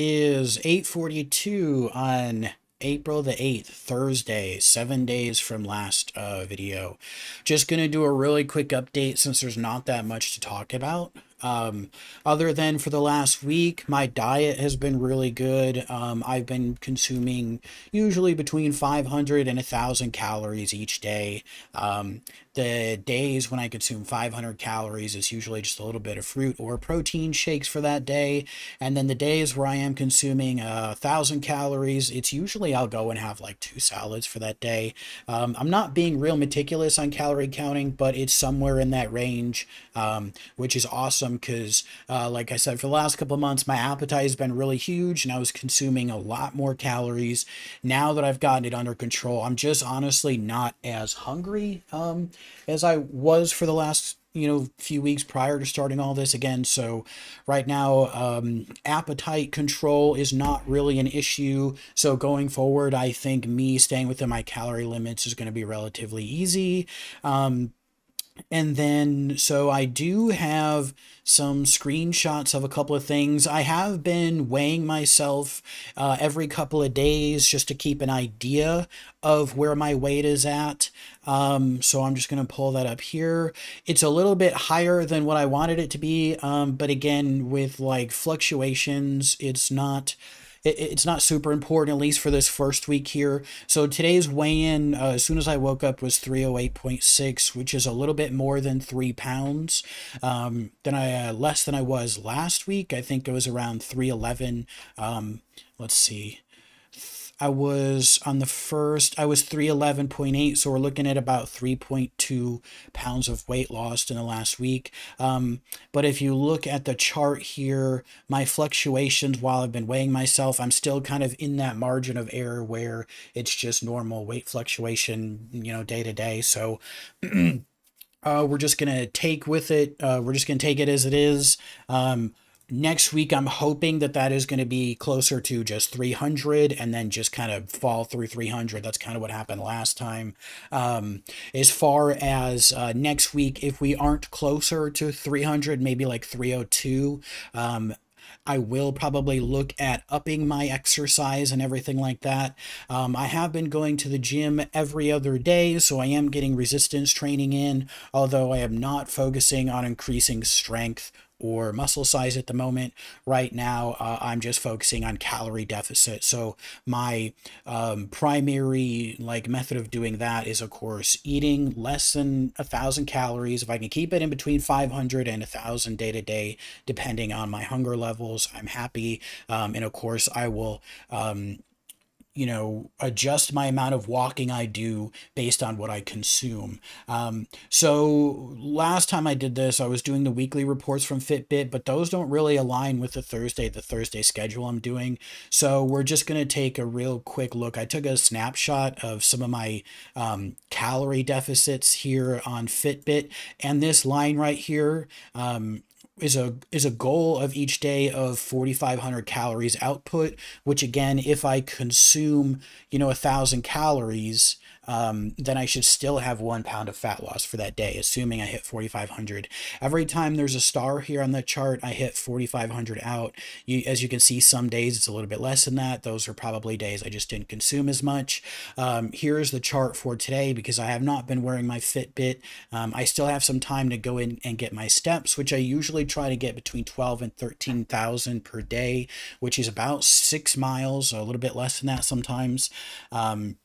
is 8.42 on April the 8th, Thursday, seven days from last uh, video. Just going to do a really quick update since there's not that much to talk about. Um, other than for the last week, my diet has been really good. Um, I've been consuming usually between 500 and 1,000 calories each day. Um, the days when I consume 500 calories is usually just a little bit of fruit or protein shakes for that day. And then the days where I am consuming a uh, thousand calories, it's usually I'll go and have like two salads for that day. Um, I'm not being real meticulous on calorie counting, but it's somewhere in that range, um, which is awesome because, uh, like I said, for the last couple of months, my appetite has been really huge and I was consuming a lot more calories. Now that I've gotten it under control, I'm just honestly not as hungry. Um, as I was for the last you know few weeks prior to starting all this again so right now um, appetite control is not really an issue so going forward i think me staying within my calorie limits is going to be relatively easy um, and then so I do have some screenshots of a couple of things. I have been weighing myself uh, every couple of days just to keep an idea of where my weight is at. Um, so I'm just going to pull that up here. It's a little bit higher than what I wanted it to be. Um, but again, with like fluctuations, it's not it, it's not super important, at least for this first week here. So today's weigh-in, uh, as soon as I woke up, was 308.6, which is a little bit more than three pounds um, than I uh, less than I was last week. I think it was around 311. Um, let's see. I was on the first, I was 311.8, so we're looking at about 3.2 pounds of weight lost in the last week. Um, but if you look at the chart here, my fluctuations while I've been weighing myself, I'm still kind of in that margin of error where it's just normal weight fluctuation, you know, day to day. So, uh, we're just going to take with it. Uh, we're just going to take it as it is. Um, Next week, I'm hoping that that is going to be closer to just 300 and then just kind of fall through 300. That's kind of what happened last time. Um, as far as uh, next week, if we aren't closer to 300, maybe like 302, um, I will probably look at upping my exercise and everything like that. Um, I have been going to the gym every other day, so I am getting resistance training in, although I am not focusing on increasing strength or muscle size at the moment. Right now, uh, I'm just focusing on calorie deficit. So my um, primary like method of doing that is, of course, eating less than a thousand calories. If I can keep it in between 500 and a thousand day to day, depending on my hunger levels, I'm happy. Um, and of course, I will um, you know, adjust my amount of walking I do based on what I consume. Um, so last time I did this, I was doing the weekly reports from Fitbit, but those don't really align with the Thursday, the Thursday schedule I'm doing. So we're just going to take a real quick look. I took a snapshot of some of my um, calorie deficits here on Fitbit, and this line right here, um, is a is a goal of each day of 4500 calories output which again if i consume you know a thousand calories um, then I should still have one pound of fat loss for that day, assuming I hit 4,500. Every time there's a star here on the chart, I hit 4,500 out. You, as you can see, some days it's a little bit less than that. Those are probably days I just didn't consume as much. Um, here's the chart for today because I have not been wearing my Fitbit. Um, I still have some time to go in and get my steps, which I usually try to get between 12 and 13,000 per day, which is about six miles, a little bit less than that sometimes. Um,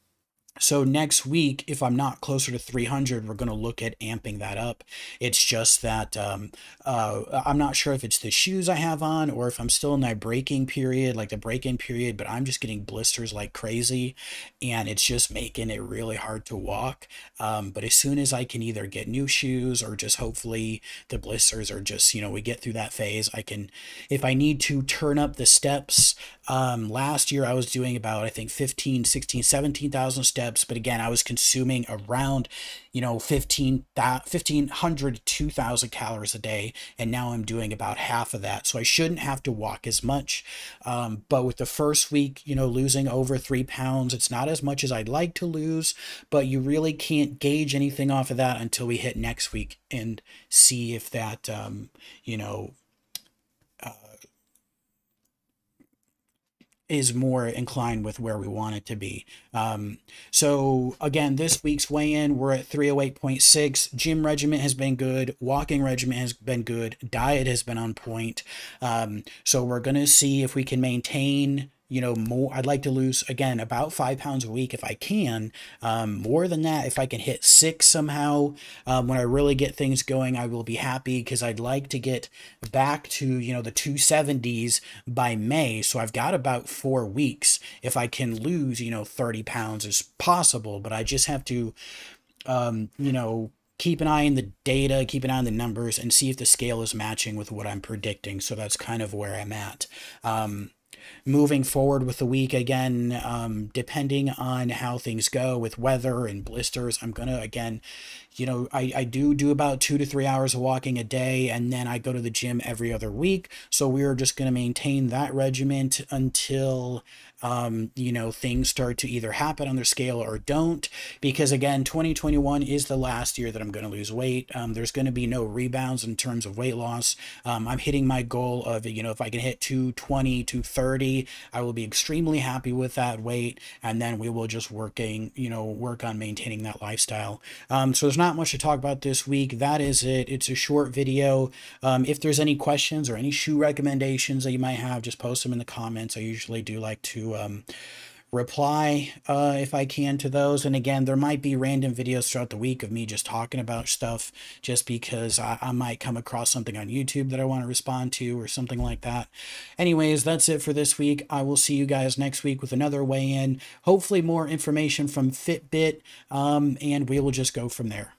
so next week, if I'm not closer to 300, we're going to look at amping that up. It's just that um, uh, I'm not sure if it's the shoes I have on or if I'm still in that breaking period, like the break-in period, but I'm just getting blisters like crazy, and it's just making it really hard to walk. Um, but as soon as I can either get new shoes or just hopefully the blisters are just, you know, we get through that phase, I can, if I need to turn up the steps, um, last year I was doing about, I think, 15, 16, 17,000 steps steps. But again, I was consuming around, you know, 15, 1,500, 2,000 calories a day. And now I'm doing about half of that. So I shouldn't have to walk as much. Um, but with the first week, you know, losing over three pounds, it's not as much as I'd like to lose, but you really can't gauge anything off of that until we hit next week and see if that, um, you know, is more inclined with where we want it to be. Um, so again, this week's weigh-in, we're at 308.6. Gym regimen has been good. Walking regimen has been good. Diet has been on point. Um, so we're going to see if we can maintain you know more i'd like to lose again about five pounds a week if i can um, more than that if i can hit six somehow um, when i really get things going i will be happy because i'd like to get back to you know the 270s by may so i've got about four weeks if i can lose you know 30 pounds is possible but i just have to um, you know keep an eye on the data, keep an eye on the numbers, and see if the scale is matching with what I'm predicting. So that's kind of where I'm at. Um, moving forward with the week again, um, depending on how things go with weather and blisters, I'm gonna again, you know, I, I do do about two to three hours of walking a day, and then I go to the gym every other week. So we are just gonna maintain that regiment until um, you know, things start to either happen on their scale or don't. Because again, 2021 is the last year that I'm going to lose weight. Um, there's going to be no rebounds in terms of weight loss. Um, I'm hitting my goal of, you know, if I can hit 220, 230, I will be extremely happy with that weight. And then we will just working, you know, work on maintaining that lifestyle. Um, so there's not much to talk about this week. That is it. It's a short video. Um, if there's any questions or any shoe recommendations that you might have, just post them in the comments. I usually do like to um, reply uh, if I can to those. And again, there might be random videos throughout the week of me just talking about stuff just because I, I might come across something on YouTube that I want to respond to or something like that. Anyways, that's it for this week. I will see you guys next week with another weigh in, hopefully, more information from Fitbit, um, and we will just go from there.